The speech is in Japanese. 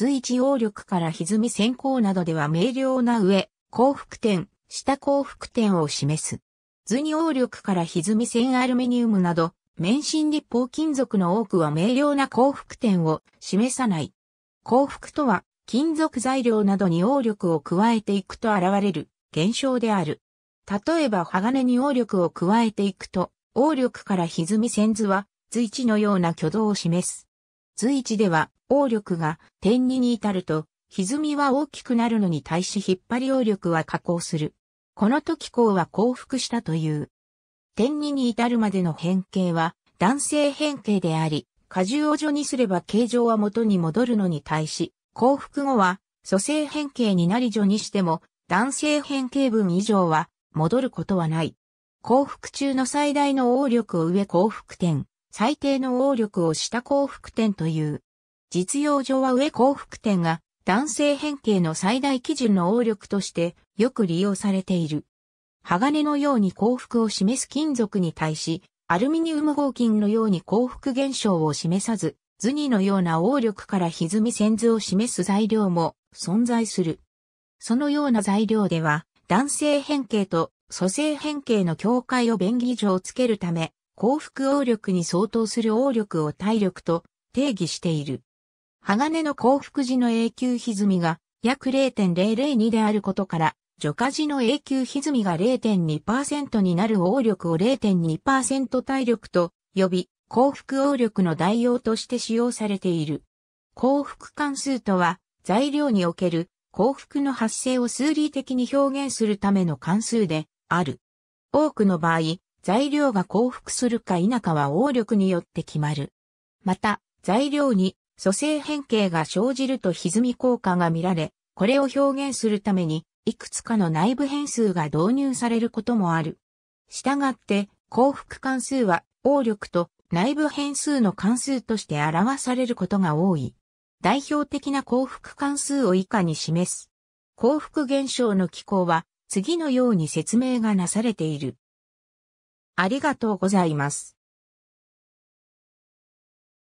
随一応力から歪み先行などでは明瞭な上、幸福点、下幸福点を示す。図に応力から歪み線アルミニウムなど、免震立方金属の多くは明瞭な幸福点を示さない。幸福とは、金属材料などに応力を加えていくと現れる現象である。例えば鋼に応力を加えていくと、応力から歪み線図は、随一のような挙動を示す。随一では、応力が点2に至ると、歪みは大きくなるのに対し引っ張り応力は下降する。この時項は降伏したという。点2に至るまでの変形は、男性変形であり、荷重を除にすれば形状は元に戻るのに対し、降伏後は、蘇生変形になり除にしても、男性変形分以上は、戻ることはない。降伏中の最大の応力を上降伏点、最低の応力を下幸福点という。実用上は上幸福点が男性変形の最大基準の応力としてよく利用されている。鋼のように幸福を示す金属に対し、アルミニウム合金のように幸福現象を示さず、図にのような応力から歪み線図を示す材料も存在する。そのような材料では、男性変形と蘇生変形の境界を便宜上つけるため、幸福応力に相当する応力を体力と定義している。鋼の幸福時の永久歪みが約0.002であることから、除火時の永久歪みが0.2%になる応力を0.2%体力と呼び、幸福応力の代用として使用されている。幸福関数とは、材料における幸福の発生を数理的に表現するための関数である。多くの場合、材料が降伏するか否かは応力によって決まる。また、材料に組成変形が生じると歪み効果が見られ、これを表現するために、いくつかの内部変数が導入されることもある。したがって、幸福関数は、応力と内部変数の関数として表されることが多い。代表的な幸福関数を以下に示す。幸福現象の機構は、次のように説明がなされている。ありがとうございます。